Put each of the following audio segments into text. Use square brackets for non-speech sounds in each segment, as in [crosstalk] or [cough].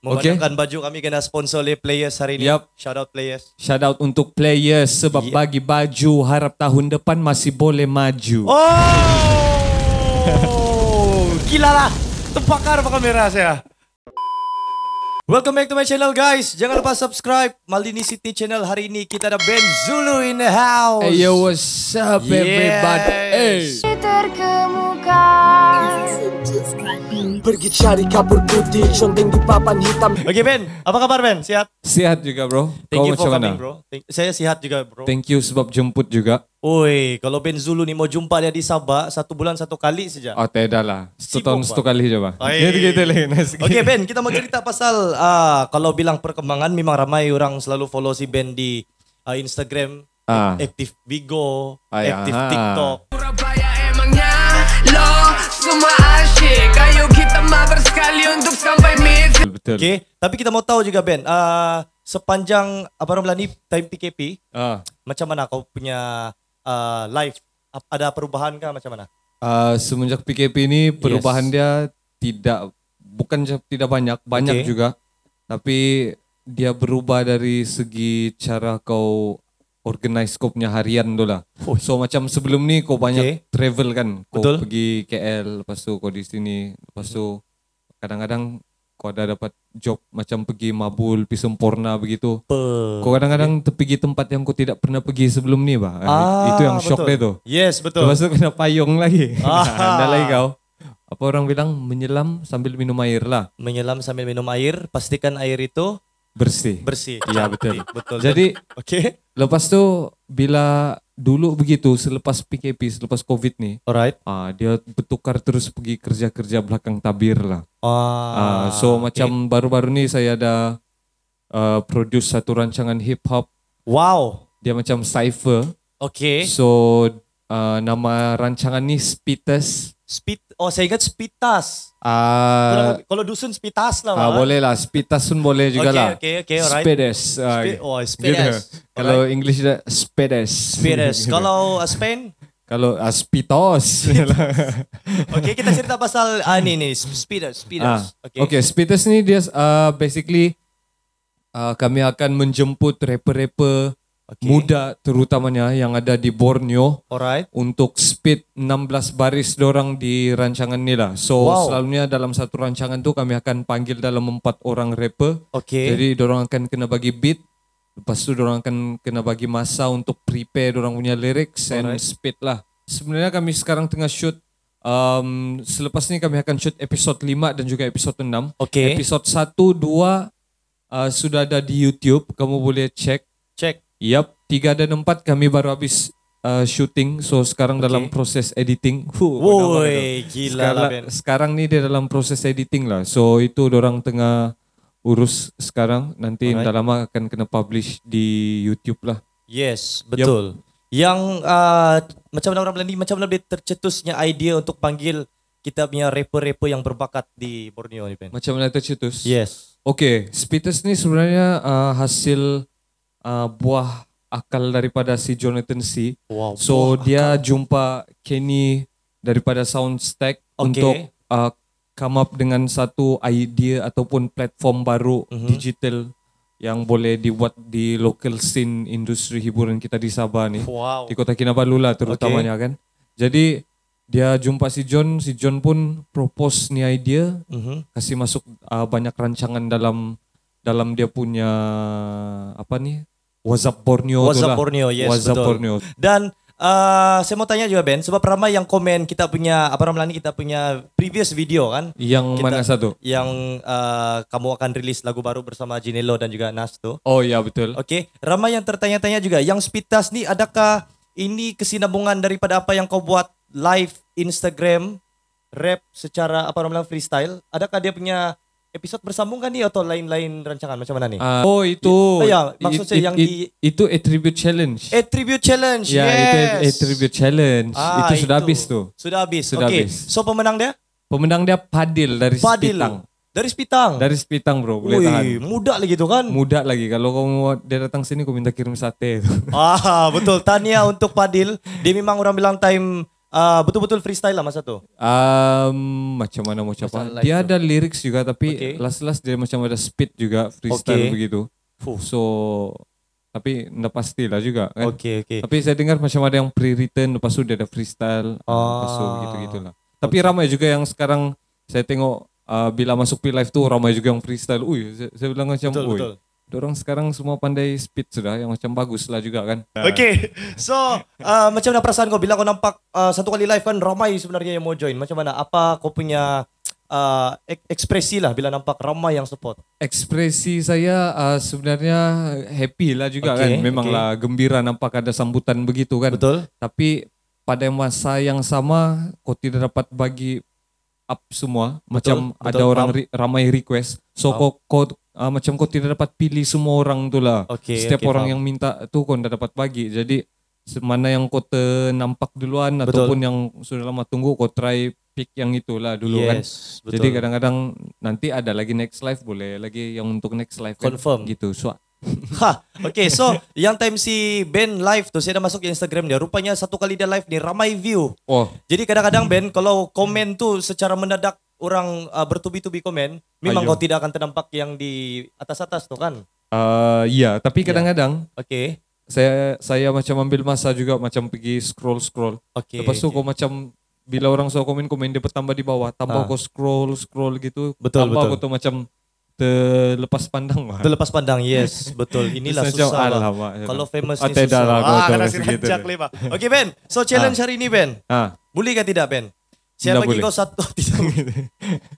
Menggunakan okay. baju kami kena sponsor oleh Players hari ini. Yep. Shout out Players. Shout out untuk Players sebab yep. bagi baju harap tahun depan masih boleh maju. Oh! [laughs] Gila lah. pakai merah saya. Welcome back to my channel guys. Jangan lupa subscribe Malini City channel. Hari ini kita ada Ben Zulu in the house. Hey yo what's up yes. everybody? Hey. Terkemuka. Pergi cari kabur putih, conteng di papan hitam. Oke Ben, apa kabar Ben? Sehat? Sehat juga bro. Thank Kau you for coming bro. Thank, saya sehat juga bro. Thank you sebab jemput juga. Oi, kalau Ben Zulu nih mau jumpa dia di Sabah, satu bulan satu kali saja. Oh ah, tidak lah, satu tahun satu kali coba. Gitu-gitu lah. [laughs] Gitu. Oke Ben, kita mau cerita pasal uh, kalau bilang perkembangan memang ramai orang selalu follow si Ben di uh, Instagram, ah. aktif Bigo, active ya. aktif TikTok. Semua asyik Ayo kita mabar sekali untuk sampai mid Betul Okay Tapi kita mau tahu juga Ben uh, Sepanjang apa namanya ini time PKP uh. Ah. Macam mana kau punya uh, Ada perubahan kah macam mana? Uh, semenjak PKP ini perubahan yes. dia tidak bukan tidak banyak banyak okay. juga tapi dia berubah dari segi cara kau organize scope-nya harian dola. Oh. So macam sebelum ni kau banyak okay. travel kan. Kau Betul. pergi KL, lepas tu kau di sini, lepas tu kadang-kadang kau ada dapat job macam pergi Mabul, pergi Semporna begitu. Pe. Kau kadang-kadang okay. pergi tempat yang kau tidak pernah pergi sebelum ni bah. Eh, ah, Itu yang betul. shock dia tu. Yes, betul. Lepas tu kena payung lagi. Ah. [laughs] Anda lagi kau. Apa orang bilang menyelam sambil minum air lah. Menyelam sambil minum air, pastikan air itu bersih. Bersih. Iya betul. betul. Jadi oke. Okay. Lepas tu bila dulu begitu selepas PKP, selepas Covid nih. Alright. Ah uh, dia bertukar terus pergi kerja-kerja belakang tabir lah. Ah. Uh, so okay. macam baru-baru ni saya ada uh, produce satu rancangan hip hop. Wow. Dia macam cipher. Okay. So uh, nama rancangan ni Spitters. Speed, oh saya ingat Spitas. Uh, kalau, kalau dusun Spitas lah. Uh, boleh lah, Spitas pun boleh juga lah. Okay, okay, okay, alright. Spedes. Uh, ah, oh, Spedes. Gitu. Kalau right. English dia, Spedes. Spedes. [laughs] kalau uh, Spain? Kalau uh, Spitos. [laughs] okay, kita cerita pasal uh, ni, ni, Spedes. Spedes. Uh, okay. okay, Spitas ni dia uh, basically uh, kami akan menjemput rapper-rapper okay. muda terutamanya yang ada di Borneo. Alright. Untuk speed 16 baris dorang di rancangan nila. So wow. selalunya dalam satu rancangan tu kami akan panggil dalam empat orang rapper. Okay. Jadi dorang akan kena bagi beat. Lepas tu dorang akan kena bagi masa untuk prepare dorang punya lyrics Alright. and speed lah. Sebenarnya kami sekarang tengah shoot Um, selepas ni kami akan shoot episode 5 dan juga episode 6. Okay. Episod 1, 2 uh, sudah ada di YouTube. Kamu boleh cek Yap, 3 dan 4 kami baru habis uh, eh, syuting, so sekarang okay. dalam proses editing. Huh, Woi, gila sekarang, lah, ben. sekarang nih dia dalam proses editing lah. So itu orang tengah urus sekarang, nanti Alright. lama akan kena publish di YouTube lah. Yes, betul. Yep. Yang uh, ah, macam orang Belanda macam mana boleh tercetusnya idea untuk panggil kita punya rapper-rapper yang berbakat di Borneo ni Ben? Macam mana tercetus? Yes. Okay, Spitters ni sebenarnya uh, hasil uh, buah akal daripada si Jonathan C. Wow, so dia akal. jumpa Kenny daripada Soundstack okay. untuk uh, come up dengan satu idea ataupun platform baru mm-hmm. digital yang boleh dibuat di local scene industri hiburan kita di Sabah ni. Wow. Di Kota Kinabalu lah terutamanya okay. kan. Jadi dia jumpa si John, si John pun propose ni idea, mm-hmm. kasih masuk uh, banyak rancangan dalam dalam dia punya apa nih WhatsApp Borneo WhatsApp Borneo yes WhatsApp Borneo dan uh, saya mau tanya juga Ben sebab ramai yang komen kita punya apa namanya kita punya previous video kan yang kita, mana satu yang uh, kamu akan rilis lagu baru bersama Jinelo dan juga Nasto oh ya betul oke okay. ramai yang tertanya-tanya juga yang Spitas nih adakah ini kesinambungan daripada apa yang kau buat live Instagram rap secara apa namanya freestyle adakah dia punya episode bersambung kan nih atau lain-lain rancangan macam mana nih? Ah, uh, oh itu. Oh, ya, maksud saya yang it, di itu attribute challenge. Attribute challenge. Ya, yes. itu attribute challenge. Ah, itu sudah itu. habis tuh. Sudah habis. Sudah okay. habis. So pemenang dia? Pemenang dia Padil dari Padil. Spitang. Dari Spitang. Dari Spitang bro, boleh tahan. Muda lagi tuh kan? Muda lagi. Kalau kamu dia datang sini, kau minta kirim sate. Ah betul. Tanya untuk Padil. Dia memang orang bilang time uh, betul-betul freestyle lah masa tu? Um, macam mana mau cakap? Dia ada lyrics juga tapi okay. last-last dia macam ada speed juga freestyle okay. begitu. Fuh. So tapi ndak pasti lah juga kan. Okay, okay. Tapi saya dengar macam ada yang pre-written lepas tu dia ada freestyle oh. lepas tu gitu-gitulah. Tapi okay. ramai juga yang sekarang saya tengok uh, bila masuk P-Live tu ramai juga yang freestyle. Uy, saya, saya bilang macam betul, Betul. Dorong sekarang semua pandai speed sudah yang macam bagus lah juga kan. Ah. Oke. Okay. So, uh, macam mana perasaan kau bila kau nampak uh, satu kali live kan ramai sebenarnya yang mau join. Macam mana? Apa kau punya uh, ek ekspresi lah bila nampak ramai yang support? Ekspresi saya uh, sebenarnya happy lah juga okay, kan. Memanglah okay. gembira nampak ada sambutan begitu kan. Betul. Tapi pada masa yang sama kau tidak dapat bagi up semua betul, macam betul, ada orang ramai request so kau uh, macam kau tidak dapat pilih semua orang tu lah. Okay, Setiap okay, orang faham. yang minta tu kau tidak dapat bagi. Jadi mana yang kau ternampak duluan betul. ataupun yang sudah lama tunggu kau try pick yang itulah dulu kan. yes, kan. Betul. Jadi kadang-kadang nanti ada lagi next life boleh lagi yang untuk next life kan. confirm kan? gitu. So [laughs] ha, okay so yang time si Ben live tu saya dah masuk Instagram dia. Rupanya satu kali dia live ni ramai view. Oh. Jadi kadang-kadang Ben kalau komen tu secara mendadak orang uh, bertubi-tubi komen, memang Ayo. kau tidak akan terdampak yang di atas-atas tuh kan? Uh, iya, tapi iya. kadang-kadang. Oke. okay. Saya saya macam ambil masa juga macam pergi scroll scroll. Oke. Okay, Lepas itu okay. kau macam bila orang suka komen komen dia bertambah di bawah, tambah ah. kau scroll scroll gitu, betul, tambah betul. kau tuh macam terlepas pandang mah. Terlepas pandang, yes, [laughs] betul. Inilah susah lah. Kalau famous ini susah. Lah, ah, kena Oke Ben, so challenge ah. hari ini Ben. Ah. Boleh gak tidak Ben? Siapa bagi boleh. kau satu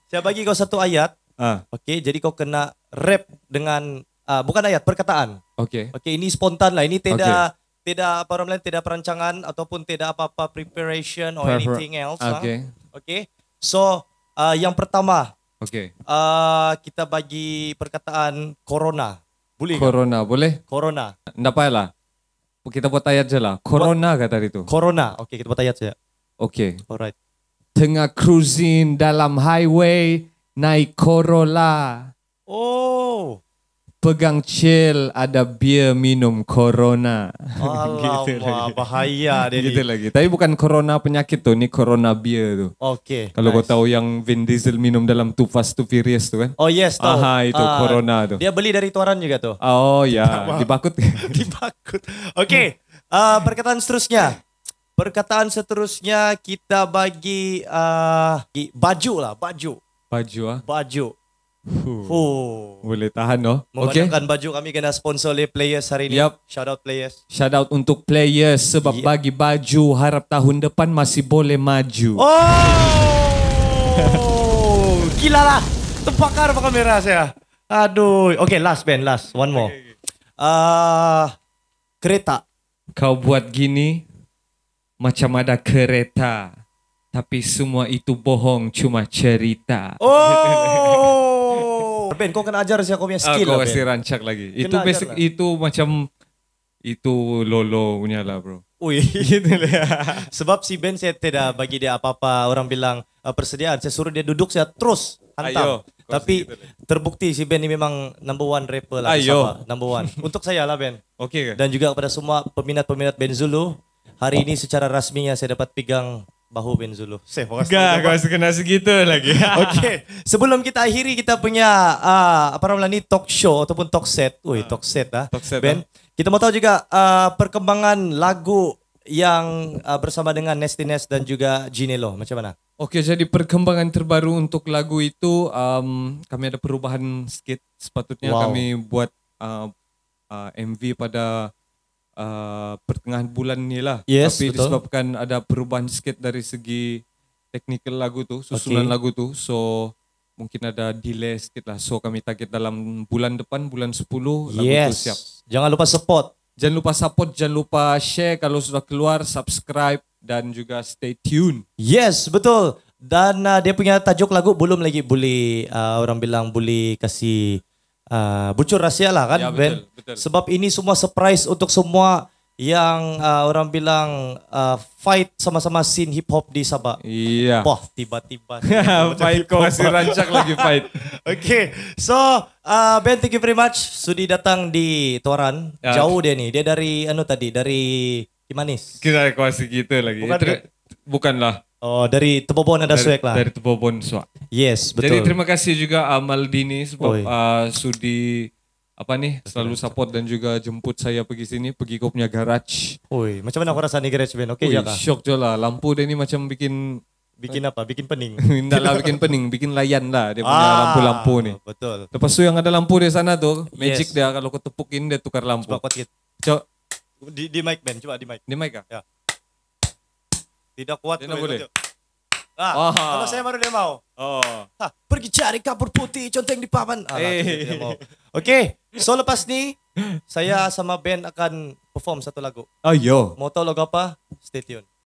saya [laughs] [laughs] bagi kau satu ayat. Ah. Oke, okay, jadi kau kena rap dengan uh, bukan ayat, perkataan. Oke. Okay. Oke, okay, ini spontan lah. Ini tidak okay. tidak apa namanya tidak perancangan ataupun tidak apa-apa preparation or Prefer anything else. Ah. Oke. Okay. Oke. Okay. So, uh, yang pertama. Oke. Okay. Uh, kita bagi perkataan corona. Boleh. Kan? Corona, kan? boleh? Corona. Enggak payahlah. Kita buat ayat je lah. Corona buat, kata itu. Corona. Oke, okay, kita buat ayat saja. Oke. Okay. Alright tengah cruising dalam highway naik Corolla. Oh. Pegang chill ada bir minum corona. Oh [laughs] gitu lagi. bahaya dia gitu lagi. Tapi bukan corona penyakit tuh, ini corona bir tuh. Okay. Kalau nice. kau tahu yang Vin Diesel minum dalam Too Fast Too Furious tuh kan? Oh yes, tahu. Aha, itu uh, corona tuh. Dia beli dari tuaran juga tuh? Oh ya, [laughs] dibakut. dibakut. Okay, uh, hmm. ah, perkataan seterusnya. Perkataan seterusnya kita bagi uh, baju lah, baju. Baju ah. Baju. Huh. Boleh tahan no? Memandangkan okay. baju kami kena sponsor oleh players hari ini. Yep. Shout out players. Shout out untuk players sebab yeah. bagi baju harap tahun depan masih boleh maju. Oh! [laughs] Gila lah. Terbakar kamera saya. Aduh. Okay, last Ben, last. One more. Uh, kereta. Kau buat gini, macam ada kereta, tapi semua itu bohong cuma cerita. Oh. [laughs] ben, kau kan ajar sih aku punya skill. Aku pasti rancak lagi. Kena itu basic lah. itu macam itu lolo punya lah bro. Ui, [laughs] gitu lah. Sebab si Ben saya tidak bagi dia apa-apa. Orang bilang eh, persediaan. Saya suruh dia duduk, saya terus hantam. Ayo, Tapi gitu terbukti si Ben ini memang number one rapper lah. Ayo. Sama, number one. Untuk saya lah Ben. [laughs] Oke. Okay. Dan juga kepada semua peminat-peminat Ben Zulu. Hari ini secara rasminya saya dapat pegang bahu Ben Zulu. Saya Enggak, kau kena segitu lagi. [laughs] Okey. sebelum kita akhiri kita punya uh, apa namanya ini talk show ataupun talk set. Woi, uh, talk set ah. Talk set, ben, ah. kita mau tahu juga uh, perkembangan lagu yang uh, bersama dengan Nesty Nest dan juga Ginelo macam mana? Oke, jadi perkembangan terbaru untuk lagu itu um, kami ada perubahan sikit sepatutnya wow. kami buat uh, uh, MV pada uh, pertengahan bulan inilah. Yes, Tapi betul. disebabkan ada perubahan sikit dari segi teknikal lagu tuh, susunan okay. lagu tuh. So mungkin ada delay sikit lah. So kami target dalam bulan depan, bulan 10 lagu yes. siap. Jangan lupa support. Jangan lupa support, jangan lupa share kalau sudah keluar, subscribe dan juga stay tune. Yes, betul. Dan uh, dia punya tajuk lagu belum lagi boleh uh, orang bilang boleh kasih uh, ah, bucur rahasia lah kan ya, betul, Ben. Betul. Sebab ini semua surprise untuk semua yang uh, orang bilang uh, fight sama-sama scene hip hop di Sabah. Iya. Wah, tiba-tiba. [laughs] fight kok masih rancak lagi [laughs] fight. Oke. Okay. So, uh, Ben thank you very much sudi datang di Toran. Ya. Jauh dia nih. Dia dari anu tadi, dari Kimanis. Kita kuasi gitu lagi. Bukan, bukanlah. Oh, dari Tebobon ada dari, lah. Dari Tebobon suak. Yes, betul. Jadi terima kasih juga Amal Dini sebab uh, sudi apa nih selalu support dan juga jemput saya pergi sini pergi ke punya garage. Oi, macam mana aku rasa nih garage Ben Oke okay, Shock jola Lampu dia ini macam bikin bikin apa? Bikin pening. Tidak [laughs] lah bikin pening, bikin layan lah dia punya ah, lampu-lampu nih. Betul. Lepas tu yang ada lampu di sana tuh, magic yes. dia kalau kau tepukin dia tukar lampu. Coba Coba di, di mic band, coba di mic. Di mic ah? Ya. Tidak kuat. Tidak boleh. Ah, oh. kalau saya baru dia mau. Oh. Ah, pergi cari kapur putih, conteng di paman. Ah, eh. Oke, okay. so lepas ni saya sama band akan perform satu lagu. Ayo. Ah, oh, Mau tahu lagu apa? Stay tune.